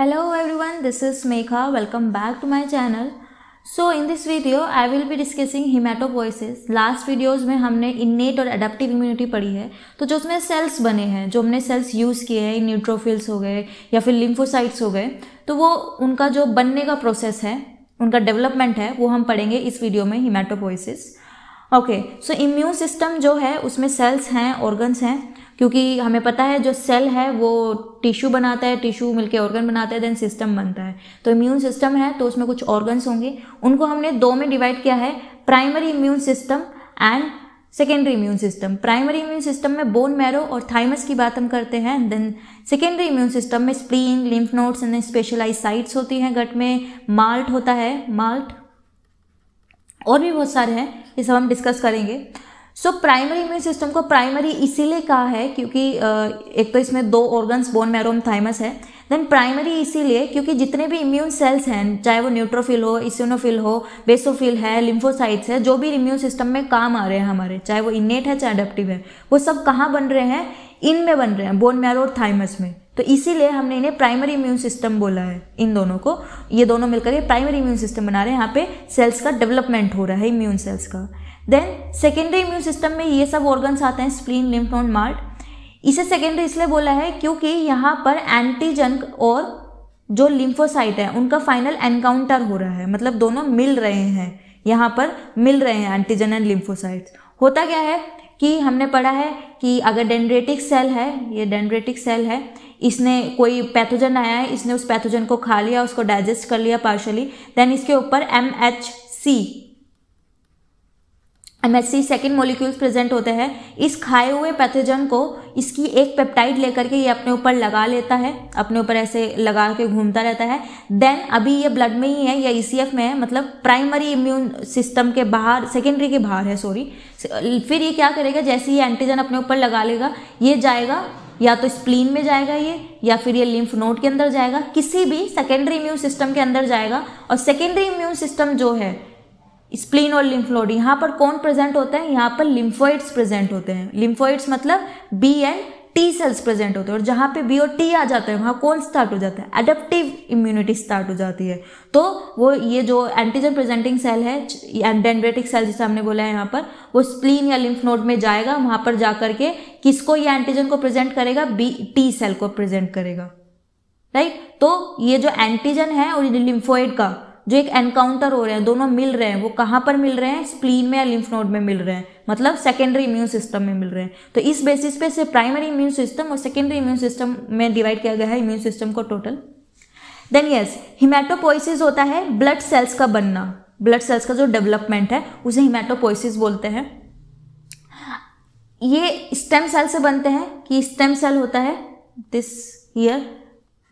hello everyone this is Megha welcome back to my channel so in this video I will be discussing hematopoiesis last videos में हमने innate और adaptive immunity पढ़ी है तो जो उसमें cells बने हैं जो हमने cells use किए हैं neutrophils हो गए या फिर lymphocytes हो गए तो वो उनका जो बनने का process है उनका development है वो हम पढ़ेंगे इस वीडियो में hematopoiesis okay so immune system जो है उसमें सेल्स हैं ऑर्गन्स हैं क्योंकि हमें पता है जो सेल है वो टिश्यू बनाता है टिश्यू मिलके ऑर्गन बनाता है देन सिस्टम बनता है तो इम्यून सिस्टम है तो उसमें कुछ ऑर्गन्स होंगे उनको हमने दो में डिवाइड किया है primary immune system and secondary immune system primary immune system में बोन मैरो और थाइमस की बात हम करते हैं देन सेकेंडरी इम्यून सिस्टम में spleen lymph nodes and specialise sites होती हैं गट में माल्ट होता है माल्ट और भी बहुत सारे हैं ये सब हम डिस्कस करेंगे सो प्राइमरी इम्यून सिस्टम को प्राइमरी इसीलिए कहा है क्योंकि एक तो इसमें दो ऑर्गन्स बोन मैरोम थाइमस है देन प्राइमरी इसीलिए क्योंकि जितने भी इम्यून सेल्स हैं चाहे वो न्यूट्रोफिल हो इस्यूनोफिल हो बेसोफिल है लिम्फोसाइट्स है जो भी इम्यून सिस्टम में काम आ रहे हैं हमारे चाहे वो इनेट है चाहे अडेप्टिव है वो सब कहाँ बन रहे हैं इनमें बन रहे हैं बोन मैरो और थाइमस में तो इसीलिए हमने इन्हें प्राइमरी इम्यून सिस्टम बोला है इन दोनों को ये दोनों मिलकर के प्राइमरी इम्यून सिस्टम बना रहे हैं यहाँ पे सेल्स का डेवलपमेंट हो रहा है इम्यून सेल्स का देन सेकेंडरी इम्यून सिस्टम में ये सब ऑर्गन्स आते हैं स्प्लीन लिम्फ नोड मार्ट इसे सेकेंडरी इसलिए बोला है क्योंकि यहाँ पर एंटीजन और जो लिम्फोसाइट है उनका फाइनल एनकाउंटर हो रहा है मतलब दोनों मिल रहे हैं यहाँ पर मिल रहे हैं एंटीजन एंड लिम्फोसाइट होता क्या है कि हमने पढ़ा है कि अगर डेंड्रेटिक सेल है ये डेंड्रेटिक सेल है इसने कोई पैथोजन आया है इसने उस पैथोजन को खा लिया उसको डाइजेस्ट कर लिया पार्शली देन इसके ऊपर M H C M H C second molecules present होते हैं इस खाए हुए पैथोजन को इसकी एक पेप्टाइड लेकर के ये अपने ऊपर लगा लेता है अपने ऊपर ऐसे लगा के घूमता रहता है देन अभी ये ब्लड में ही है या ई e में है मतलब प्राइमरी इम्यून सिस्टम के बाहर सेकेंडरी के बाहर है सॉरी फिर ये क्या करेगा जैसे ही एंटीजन अपने ऊपर लगा लेगा ये जाएगा या तो स्प्लीन में जाएगा ये या फिर ये लिम्फ नोड के अंदर जाएगा किसी भी सेकेंडरी इम्यून सिस्टम के अंदर जाएगा और सेकेंडरी इम्यून सिस्टम जो है स्प्लीन और लिम्फ नोड यहाँ पर कौन प्रेजेंट होता है यहाँ पर लिम्फोइड्स प्रेजेंट होते हैं लिम्फोइड्स मतलब B and T cells present होते हैं और जहाँ पे बी और टी आ जाते हैं वहाँ कौन स्टार्ट हो जाता है एडेप्टिव इम्यूनिटी स्टार्ट हो जाती है तो वो ये जो एंटीजन प्रेजेंटिंग सेल है डेंड्रेटिक सेल जिसे हमने बोला है यहाँ पर वो स्प्लीन या लिम्फ नोड में जाएगा वहाँ पर जा करके किसको ये एंटीजन को प्रेजेंट करेगा बी टी सेल को प्रेजेंट करेगा राइट तो ये जो एंटीजन है और लिम्फोइड का जो एक एनकाउंटर हो रहे हैं दोनों मिल रहे हैं वो कहाँ पर मिल रहे हैं स्प्लीन में या लिम्फ नोड में मिल रहे हैं मतलब सेकेंडरी इम्यून सिस्टम में मिल रहे हैं तो इस बेसिस पे से प्राइमरी इम्यून सिस्टम और सेकेंडरी इम्यून सिस्टम में डिवाइड किया गया है इम्यून सिस्टम को टोटल देन यस हिमेटोपोइसिस होता है ब्लड सेल्स का बनना ब्लड सेल्स का जो डेवलपमेंट है उसे हिमेटोपोइसिस बोलते हैं ये स्टेम सेल से बनते हैं कि स्टेम सेल होता है दिस हियर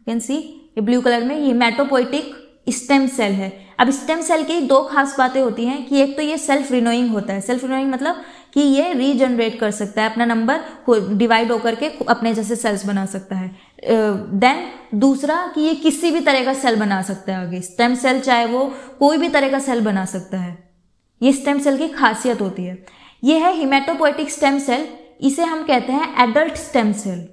कैन सी ये ब्लू कलर में ये हिमेटोपोइटिक स्टेम सेल है अब स्टेम सेल की दो खास बातें होती हैं कि एक तो ये सेल्फ रिनोइंग होता है सेल्फ रिनोइंग मतलब कि ये रीजनरेट कर सकता है अपना नंबर डिवाइड होकर के अपने जैसे सेल्स बना सकता है देन uh, दूसरा कि ये किसी भी तरह का सेल बना सकता है आगे स्टेम सेल चाहे वो कोई भी तरह का सेल बना सकता है ये स्टेम सेल की खासियत होती है ये है हिमेटोपोइटिक स्टेम सेल इसे हम कहते हैं adult stem cell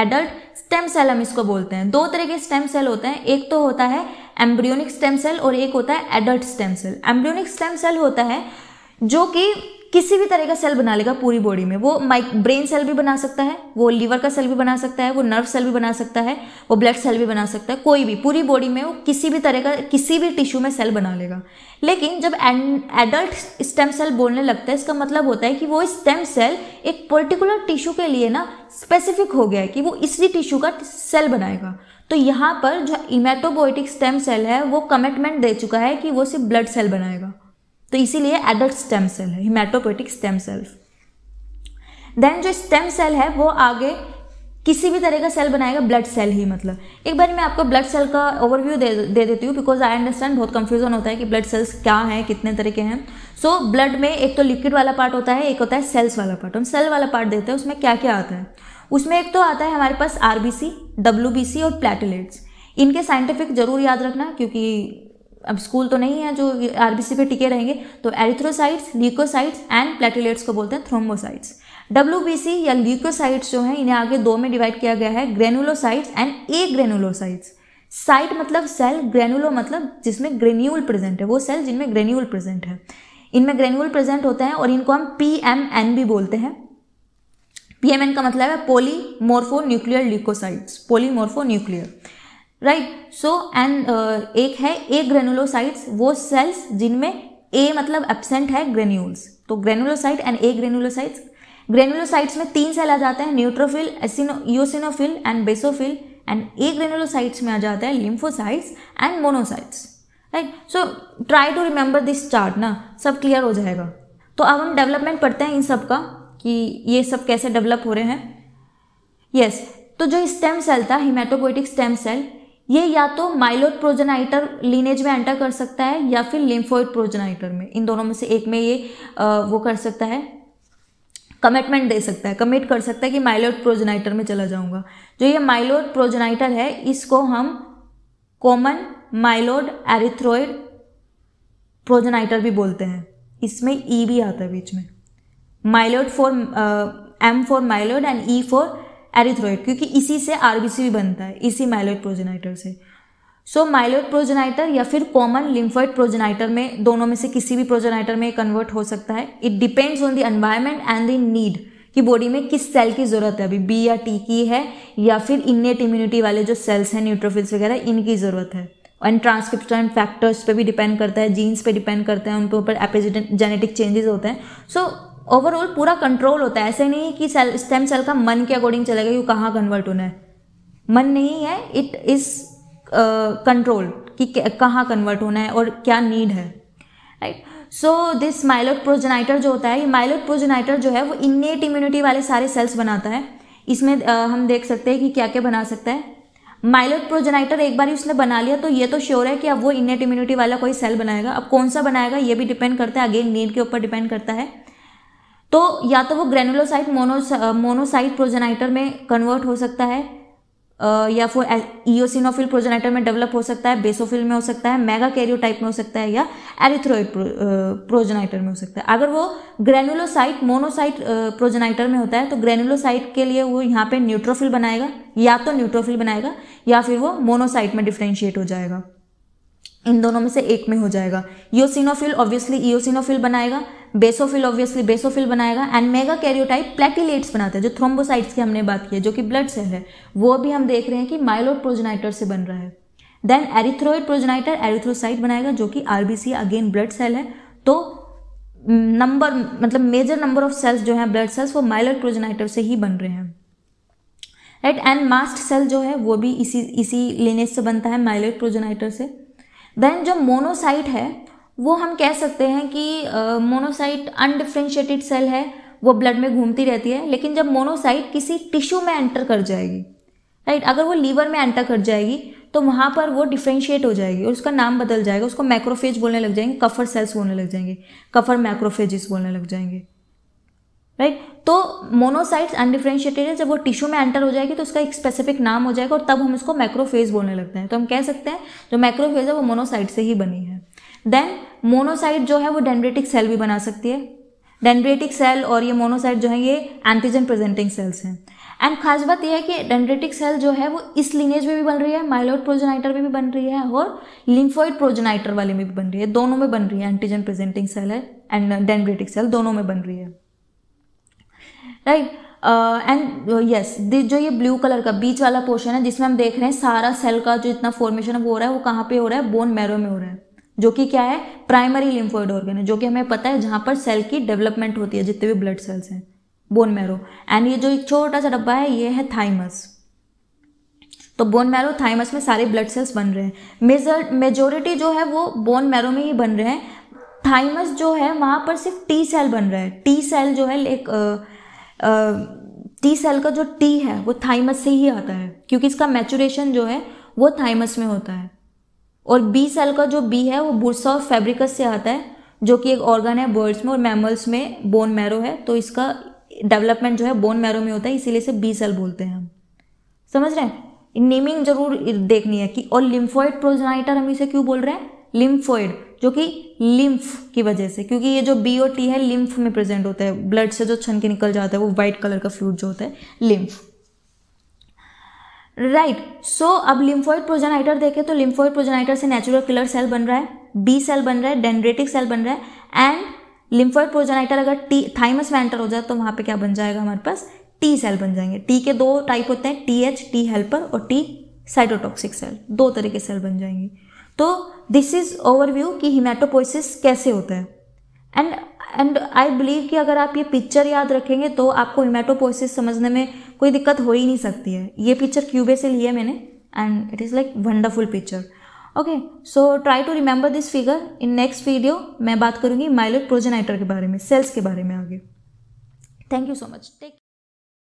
adult stem cell हम इसको बोलते हैं दो तरह के स्टेम सेल होते हैं एक तो होता है एम्ब्रियोनिक स्टेम सेल और एक होता है adult stem cell embryonic stem cell होता है जो कि किसी भी तरह का सेल बना लेगा पूरी बॉडी में वो माइक ब्रेन सेल भी बना सकता है वो लीवर का सेल भी बना सकता है वो नर्व सेल भी बना सकता है वो ब्लड सेल भी बना सकता है कोई भी पूरी बॉडी में वो किसी भी तरह का किसी भी टिश्यू में सेल बना लेगा लेकिन जब एडल्ट स्टेम सेल बोलने लगता है इसका मतलब होता है कि वो स्टेम सेल एक पर्टिकुलर टिश्यू के लिए ना स्पेसिफिक हो गया है कि वो इसी टिश्यू का सेल बनाएगा तो यहाँ पर जो इमेटोबोइटिक स्टेम सेल है वो कमिटमेंट दे चुका है कि वो सिर्फ ब्लड सेल बनाएगा तो इसीलिए एडल्ट स्टेम सेल है हिमाटोपोइटिक स्टेम सेल देन जो स्टेम सेल है वो आगे किसी भी तरह का सेल बनाएगा ब्लड सेल ही मतलब एक बार मैं आपको ब्लड सेल का ओवरव्यू दे दे देती हूँ बिकॉज आई अंडरस्टैंड बहुत कंफ्यूजन होता है कि ब्लड सेल्स क्या हैं कितने तरह के हैं सो so, ब्लड में एक तो लिक्विड वाला पार्ट होता है एक होता है सेल्स वाला पार्ट हम सेल वाला पार्ट देते हैं उसमें क्या क्या आता है उसमें एक तो आता है हमारे पास R B C W B C और प्लेटलेट्स इनके साइंटिफिक जरूर याद रखना क्योंकि अब स्कूल तो नहीं है जो आरबीसी पे टिके रहेंगे तो एरिथ्रोसाइट्स ल्यूकोसाइट्स एंड प्लेटोलेट्स को बोलते हैं थ्रोम्बोसाइट्स डब्ल्यू या ल्यूकोसाइट्स जो हैं इन्हें आगे दो में डिवाइड किया गया है granulocytes and agranulocytes cyte मतलब सेल ग्रेनुलो मतलब जिसमें ग्रेन्यूल प्रेजेंट है वो सेल जिनमें ग्रेन्यूल प्रेजेंट है इनमें ग्रेन्यूल प्रेजेंट होते हैं और इनको हम पी एम एन भी बोलते हैं पीएमएन का मतलब है polymorphonuclear leukocytes morpho nuclear right so and एक है ए ग्रेनुलोसाइट्स वो सेल्स जिनमें ए मतलब एबसेंट है ग्रेन्यूल्स तो granulocyte and agranulocytes granulocytes में तीन सेल आ जाते हैं neutrophil eosinophil and basophil and agranulocytes में आ जाता है lymphocytes and monocytes right so try to remember this chart ना सब क्लियर हो जाएगा तो अब हम डेवलपमेंट पढ़ते हैं इन सब का कि ये सब कैसे डेवलप हो रहे हैं यस yes, तो जो स्टेम सेल था हिमेटोपोइटिक स्टेम सेल ये या तो माइलोड प्रोजेनाइटर लीनेज में एंटर कर सकता है या फिर लिम्फोइड प्रोजेनाइटर में इन दोनों में से एक में ये आ, वो कर सकता है कमिटमेंट दे सकता है कमिट कर सकता है कि माइलोड प्रोजेनाइटर में चला जाऊंगा जो ये माइलोड प्रोजेनाइटर है इसको हम कॉमन माइलोड एरिथ्रोइड प्रोजेनाइटर भी बोलते हैं इसमें ई e भी आता है बीच में myeloid for M for myeloid and E for erythroid क्योंकि इसी से आरबीसी भी बनता है इसी माइलोइड प्रोजेनाइटर से सो माइलोइड प्रोजेनाइटर या फिर कॉमन लिम्फोइड प्रोजेनाइटर में दोनों में से किसी भी प्रोजेनाइटर में कन्वर्ट हो सकता है it depends on the environment and the need कि बॉडी में किस सेल की ज़रूरत है अभी बी या टी की है या फिर इन्नेट इम्यूनिटी वाले जो सेल्स हैं न्यूट्रोफिल्स वगैरह इनकी ज़रूरत है एंड ट्रांसक्रिप्शन फैक्टर्स पे भी डिपेंड करता है जीन्स पे डिपेंड करता है उनके ऊपर जेनेटिक चेंजेस होते हैं सो so, ओवरऑल पूरा कंट्रोल होता है ऐसे नहीं कि सेल स्टेम सेल का मन के अकॉर्डिंग चलेगा कि कहाँ कन्वर्ट होना है मन नहीं है इट इज़ कंट्रोल कि कहाँ कन्वर्ट होना है और क्या नीड है right so this myeloid progenitor जो होता है ये माइलोट प्रोजेनाइटर जो है वो इन्नेट इम्यूनिटी वाले सारे सेल्स बनाता है इसमें uh, हम देख सकते हैं कि क्या क्या बना सकता है माइलोट प्रोजेनाइटर एक बार उसने बना लिया तो ये तो श्योर है कि अब वो इन्नेट इम्यूनिटी वाला कोई सेल बनाएगा अब कौन सा बनाएगा ये भी डिपेंड करता है अगेन नीड के ऊपर डिपेंड करता है तो या तो वो ग्रेनुलोसाइट मोनो मोनोसाइट प्रोजेनाइटर में कन्वर्ट हो सकता है या फिर ईओसिनोफिल प्रोजेनाइटर में डेवलप हो सकता है बेसोफिल में हो सकता है मेगा टाइप में हो सकता है या एरिथ्रोइड प्रोजेनाइटर में हो सकता है अगर वो ग्रेनुलोसाइट मोनोसाइट प्रोजेनाइटर में होता है तो ग्रेनुलोसाइट के लिए वो यहाँ पे न्यूट्रोफिल बनाएगा या तो न्यूट्रोफिल बनाएगा या फिर वो मोनोसाइट में डिफ्रेंशिएट हो जाएगा इन दोनों में से एक में हो जाएगा ईओसिनोफिल ऑब्वियसली ईओसिनोफिल बनाएगा बेसोफिल ऑब्वियसली बेसोफिल बनाएगा एंड मेगा कैरियोटाइप प्लेटिलेट्स बनाते हैं जो थ्रोम्बोसाइट्स की हमने बात की है जो कि ब्लड सेल है वो भी हम देख रहे हैं कि माइलोड प्रोजनाइटर से बन रहा है देन एरिथ्रोइड प्रोजनाइटर एरिथ्रोसाइट बनाएगा जो कि आरबीसी अगेन ब्लड सेल है तो नंबर मतलब मेजर नंबर ऑफ सेल्स जो है ब्लड सेल्स वो माइलोड प्रोजनाइटर से ही बन रहे हैं राइट एंड मास्ट सेल जो है वो भी इसी इसी लिनेज से बनता है माइलोड प्रोजनाइटर से देन जो मोनोसाइट है वो हम कह सकते हैं कि मोनोसाइट अनडिफ्रेंशिएटेड सेल है वो ब्लड में घूमती रहती है लेकिन जब मोनोसाइट किसी टिश्यू में एंटर कर जाएगी राइट अगर वो लीवर में एंटर कर जाएगी तो वहाँ पर वो डिफ्रेंशिएट हो जाएगी और उसका नाम बदल जाएगा उसको मैक्रोफेज बोलने लग जाएंगे कफर सेल्स बोलने लग जाएंगे कफर मैक्रोफेजिस बोलने लग जाएंगे राइट तो मोनोसाइट्स अनडिफ्रेंशिएटेड है जब वो टिश्यू में एंटर हो जाएगी तो उसका एक स्पेसिफिक नाम हो जाएगा और तब हम इसको मैक्रोफेज बोलने लगते हैं तो हम कह सकते हैं जो मैक्रोफेज है वो मोनोसाइट से ही बनी है देन मोनोसाइट जो है वो डेंड्रेटिक सेल भी बना सकती है डेंड्रेटिक सेल और ये मोनोसाइट जो है ये एंटीजन प्रेजेंटिंग सेल्स हैं एंड खास बात यह है कि डेंड्रेटिक सेल जो है वो इस लिनेज में भी बन रही है माइलोड प्रोजेनाइटर में भी बन रही है और लिम्फोइड प्रोजेनाइटर वाले में भी बन रही है दोनों में बन रही है एंटीजन प्रेजेंटिंग सेल है एंड डेंड्रेटिक सेल दोनों में बन रही है राइट एंड यस जो ये ब्लू कलर का बीच वाला पोर्शन है जिसमें हम देख रहे हैं सारा सेल का जो इतना फॉर्मेशन वो हो रहा है वो कहाँ पे हो रहा है बोन मैरो में हो रहा है जो कि क्या है प्राइमरी लिम्फोइड ऑर्गन है जो कि हमें पता है जहाँ पर सेल की डेवलपमेंट होती है जितने भी ब्लड सेल्स हैं बोन मैरो एंड ये जो एक छोटा सा डब्बा है ये है थाइमस तो बोन मैरो थाइमस में सारे ब्लड सेल्स बन रहे हैं मेजर मेजोरिटी जो है वो बोन मैरो में ही बन रहे हैं थाइमस जो है वहाँ पर सिर्फ टी सेल बन रहा है टी सेल जो है एक uh, टी सेल का जो टी है वो थाइमस से ही आता है क्योंकि इसका मैचुरेशन जो है वो थाइमस में होता है और बी सेल का जो बी है वो बुरसा और फेब्रिकस से आता है जो कि एक ऑर्गन है बर्ड्स में और मैमल्स में बोन मैरो है तो इसका डेवलपमेंट जो है बोन मैरो में होता है इसीलिए इसे बी सेल बोलते हैं हम समझ रहे हैं नेमिंग जरूर देखनी है कि और लिम्फोइड प्रोजनाइटर हम इसे क्यों बोल रहे हैं लिम्फोइड जो कि लिम्फ की वजह से क्योंकि ये जो बी और टी है लिम्फ में प्रेजेंट होता है ब्लड से जो छन के निकल जाता है वो व्हाइट कलर का फ्लूड जो होता है लिम्फ राइट सो अब लिम्फोइड प्रोजेनाइटर देखें तो लिम्फोइड प्रोजेनाइटर से नेचुरल किलर सेल बन रहा है बी सेल बन रहा है डेंड्रेटिक सेल बन रहा है एंड लिम्फोइड प्रोजेनाइटर अगर टी थाइमस में एंटर हो जाए तो वहां पे क्या बन जाएगा हमारे पास टी सेल बन जाएंगे टी के दो टाइप होते हैं टी एच टी हेल्पर और टी साइटोटॉक्सिक सेल दो तरह के सेल बन जाएंगे तो दिस इज़ ओवरव्यू कि हिमाटोपोइसिस कैसे होता है एंड एंड आई बिलीव कि अगर आप ये पिक्चर याद रखेंगे तो आपको हिमाटोपोइसिस समझने में कोई दिक्कत हो ही नहीं सकती है ये पिक्चर क्यूबे से लिया है मैंने and it is like wonderful picture okay so try to remember this figure in next video मैं बात करूँगी माइलेट प्रोजेनाइटर के बारे में सेल्स के बारे में आगे thank you so much take